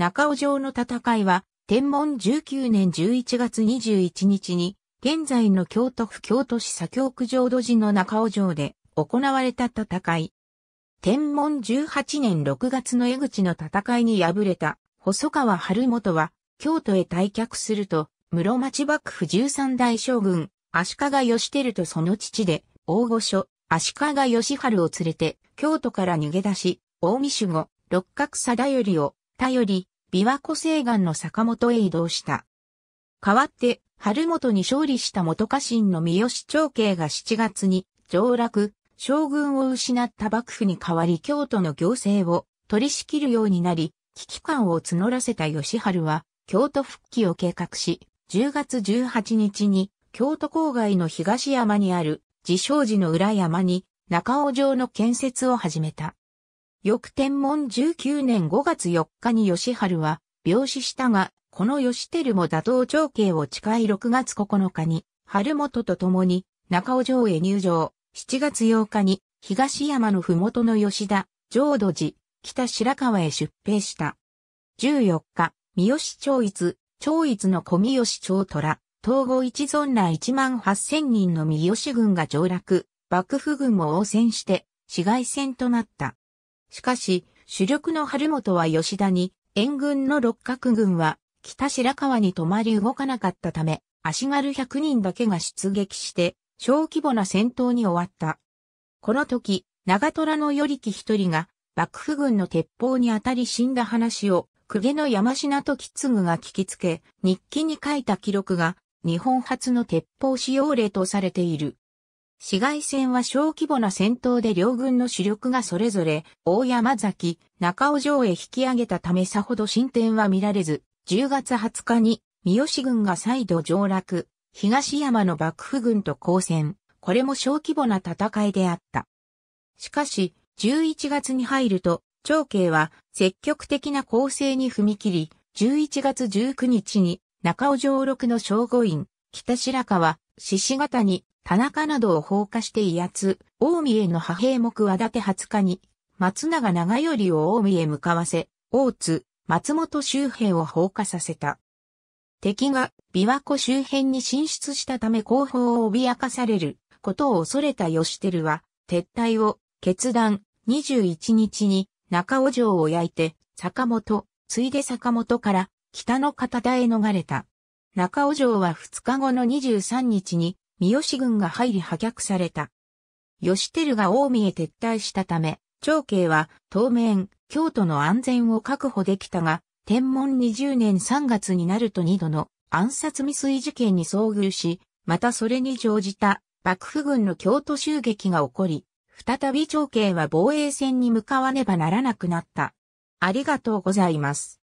中尾城の戦いは、天文19年11月21日に、現在の京都府京都市左京区浄土寺の中尾城で行われた戦い。天文18年6月の江口の戦いに敗れた細川晴元は京都へ退却すると室町幕府13代将軍足利義輝とその父で大御所足利義春を連れて京都から逃げ出し大見守護六角貞頼を頼り琵琶湖西岸の坂本へ移動した。代わって、春元に勝利した元家臣の三好長慶が7月に上洛、将軍を失った幕府に代わり京都の行政を取り仕切るようになり、危機感を募らせた吉春は、京都復帰を計画し、10月18日に京都郊外の東山にある自称寺の裏山に中尾城の建設を始めた。翌天文19年5月4日に吉春は病死したが、この吉照も打倒長慶を近い6月9日に、春元と共に中尾城へ入城、7月8日に東山の麓の吉田、浄土寺、北白川へ出兵した。14日、三好長一、長一の小三好長虎、統合一存ら1万8000人の三好軍が上落、幕府軍も応戦して、市街戦となった。しかし、主力の春本は吉田に、援軍の六角軍は、北白川に泊まり動かなかったため、足軽百人だけが出撃して、小規模な戦闘に終わった。この時、長虎の与木一人が、幕府軍の鉄砲に当たり死んだ話を、久家の山品と次ぐが聞きつけ、日記に書いた記録が、日本初の鉄砲使用例とされている。市街戦は小規模な戦闘で両軍の主力がそれぞれ、大山崎、中尾城へ引き上げたためさほど進展は見られず、10月20日に、三好軍が再度上落、東山の幕府軍と交戦、これも小規模な戦いであった。しかし、11月に入ると、長慶は積極的な攻勢に踏み切り、11月19日に中尾城六の正午院、北白川、獅子型に田中などを放火して威圧、大見への派兵目はだて20日に、松永長頼を大見へ向かわせ、大津、松本周辺を放火させた。敵が琵琶湖周辺に進出したため後方を脅かされることを恐れた吉輝は、撤退を決断21日に中尾城を焼いて、坂本、ついで坂本から北の方田へ逃れた。中尾城は2日後の23日に三好軍が入り破却された。義輝が近江へ撤退したため、長慶は当面、京都の安全を確保できたが、天文20年3月になると2度の暗殺未遂事件に遭遇し、またそれに乗じた幕府軍の京都襲撃が起こり、再び長慶は防衛戦に向かわねばならなくなった。ありがとうございます。